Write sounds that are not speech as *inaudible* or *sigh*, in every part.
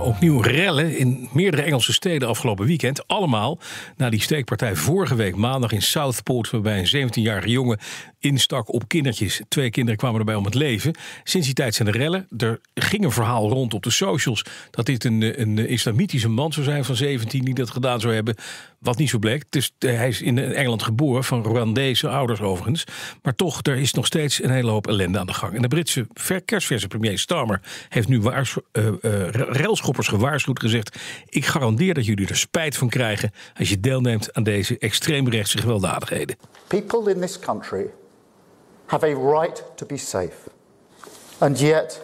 opnieuw rellen in meerdere Engelse steden afgelopen weekend. Allemaal na die steekpartij vorige week maandag in Southport... waarbij een 17-jarige jongen instak op kindertjes. Twee kinderen kwamen erbij om het leven. Sinds die tijd zijn er rellen. Er ging een verhaal rond op de socials... dat dit een, een islamitische man zou zijn van 17 die dat gedaan zou hebben. Wat niet zo bleek. Dus hij is in Engeland geboren, van Rwandese ouders overigens. Maar toch, er is nog steeds een hele hoop ellende aan de gang. En de Britse kerstverse premier Starmer heeft nu rails eh, eh, uh, schoppers gewaarschuwd gezegd: Ik garandeer dat jullie er spijt van krijgen als je deelneemt aan deze extreemrechtse gewelddadigheden. People in this country have a right to be safe. And yet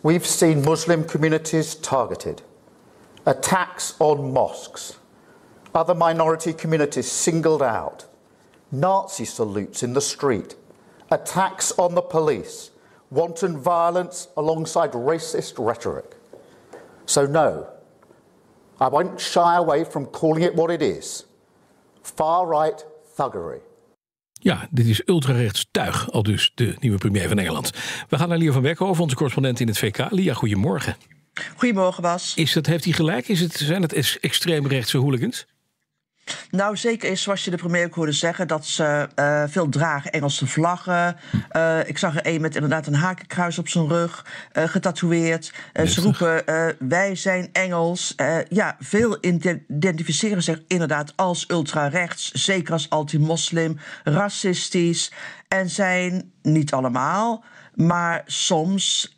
we've seen Muslim communities targeted, attacks on mosques, other minority communities singled out, Nazi salutes in the street, attacks on the police, wanton violence alongside racist rhetoric. So, no, I won't shy away from calling it what it is far-right thuggery. Ja, dit is ultrarechts tuig, al dus de nieuwe premier van Engeland. We gaan naar Lia van Werkhoven, onze correspondent in het VK. Lia, goedemorgen. Goedemorgen, Bas. Is dat, heeft hij gelijk? Is het, zijn het extreemrechtse hooligans? Nou, zeker is, zoals je de premier ook hoorde zeggen, dat ze eh, veel dragen. Engelse vlaggen. Uh, ik zag er een met inderdaad een hakenkruis op zijn rug, uh, getatoeëerd. ze roepen, wij zijn Engels. ja, veel identificeren zich inderdaad als ultra-rechts, Zeker als anti-moslim, racistisch. En zijn niet allemaal, maar soms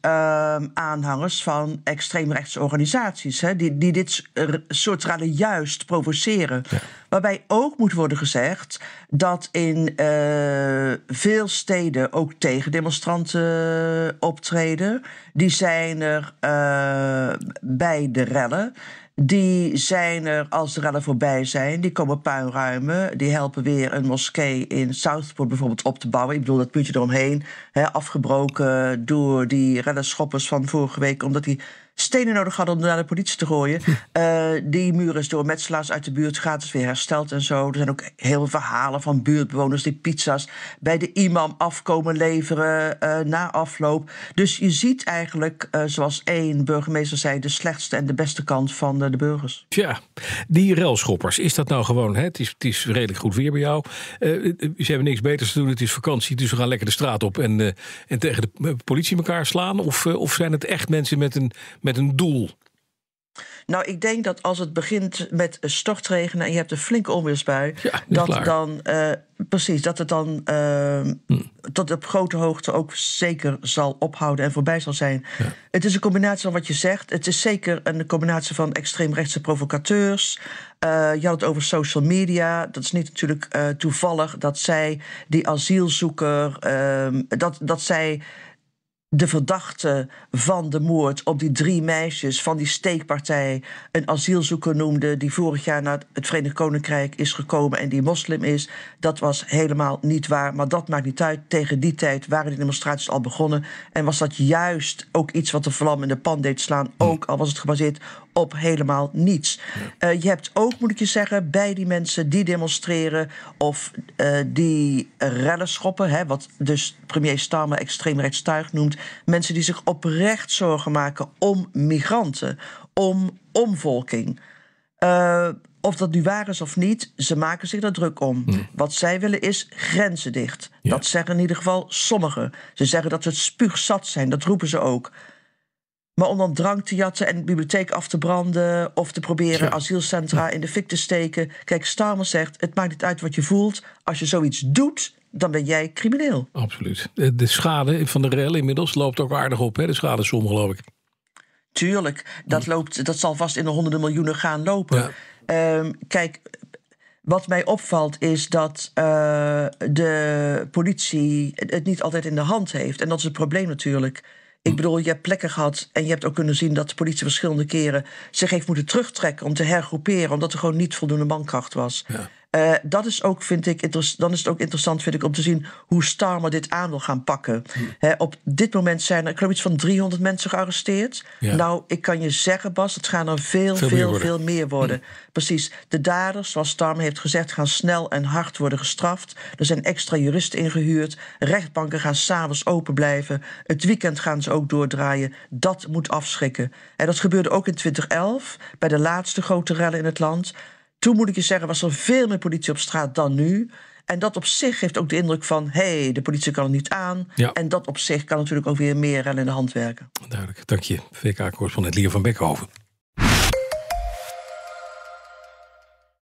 aanhangers van extreemrechtse organisaties. Hè, die, die dit soort juist provoceren. Ja. Waarbij ook moet worden gezegd dat in eh, veel steden ook tegendemonstranten eh, optreden. Die zijn er eh, bij de rellen. Die zijn er als de rellen voorbij zijn. Die komen puin ruimen. Die helpen weer een moskee in Southport bijvoorbeeld op te bouwen. Ik bedoel, dat puntje eromheen. Hè, afgebroken door die rellenschoppers van vorige week. Omdat die stenen nodig hadden om naar de politie te gooien. *laughs* Eh, die muur is door metselaars uit de buurt gratis weer hersteld en zo. Er zijn ook heel veel verhalen van buurtbewoners die pizza's bij de imam afkomen leveren eh, na afloop. Dus je ziet eigenlijk, eh, zoals één burgemeester zei, de slechtste en de beste kant van de burgers. Ja, die railschoppers, is dat nou gewoon, hè? Het, is, het is redelijk goed weer bij jou. ze hebben niks beters te doen, het is vakantie, dus we gaan lekker de straat op en, en tegen de politie elkaar slaan. Of, of zijn het echt mensen met een met een doel? Nou, ik denk dat als het begint met stortregenen en je hebt een flinke onweersbui, dat dan eh, precies, dat het dan tot ehm, hm. op grote hoogte ook zeker zal ophouden en voorbij zal zijn. Het is een combinatie van wat je zegt. Het is zeker een combinatie van extreemrechtse provocateurs. Eh, je had het over social media. Dat is niet natuurlijk eh, toevallig dat zij die asielzoeker, ehm, dat, dat zij de verdachte van de moord op die drie meisjes van die steekpartij een asielzoeker noemde die vorig jaar naar het Verenigd Koninkrijk is gekomen en die moslim is. Dat was helemaal niet waar, maar dat maakt niet uit. Tegen die tijd waren de demonstraties al begonnen en was dat juist ook iets wat de vlam in de pan deed slaan, hm. ook al was het gebaseerd op helemaal niets. Eh, je hebt ook, moet ik je zeggen, bij die mensen die demonstreren of eh, die rellen schoppen, hè, wat dus premier Starmer extreemrechtstuig noemt, mensen die zich oprecht zorgen maken om migranten, om omvolking. Eh, of dat nu waar is of niet, ze maken zich daar druk om. Hmm. Wat zij willen is grenzen dicht. Dat zeggen in ieder geval sommigen. Ze zeggen dat ze het spuugzat zijn, dat roepen ze ook. Maar om dan drank te jatten en de bibliotheek af te branden. of te proberen asielcentra in de fik te steken. Kijk, Starmer zegt: het maakt niet uit wat je voelt. Als je zoiets doet, dan ben jij crimineel. Absoluut. Eh, de schade van de rel inmiddels loopt ook aardig op, hè? de schadesom, geloof ik. Tuurlijk, dat, hm. loopt, dat zal vast in de honderden miljoenen gaan lopen. Ehm, kijk, wat mij opvalt is dat eh, de politie het niet altijd in de hand heeft. En dat is het probleem natuurlijk. Ik bedoel, je hebt plekken gehad en je hebt ook kunnen zien dat de politie verschillende keren zich heeft moeten terugtrekken om te hergroeperen, omdat er gewoon niet voldoende mankracht was. Ja. Eh, dat is ook, vind ik, dan is het ook interessant vind ik, om te zien hoe Starmer dit aan wil gaan pakken. Hm. op dit moment zijn er, ik geloof, iets van 300 mensen gearresteerd. Nou, ik kan je zeggen, Bas, het gaan er veel, veel, veel meer worden. Hm. Precies. De daders, zoals Starmer heeft gezegd, gaan snel en hard worden gestraft. Er zijn extra juristen ingehuurd. Rechtbanken gaan s'avonds open blijven. Het weekend gaan ze ook doordraaien. Dat moet afschrikken. En dat gebeurde ook in 2011 bij de laatste grote rellen in het land. Toen moet ik je zeggen, was er veel meer politie op straat dan nu. En dat op zich geeft ook de indruk van: hé, hey, de politie kan het niet aan. En dat op zich kan natuurlijk ook weer meer aan in de hand werken. Duidelijk, dank je. VK-correspondent Lier van Beckhoven.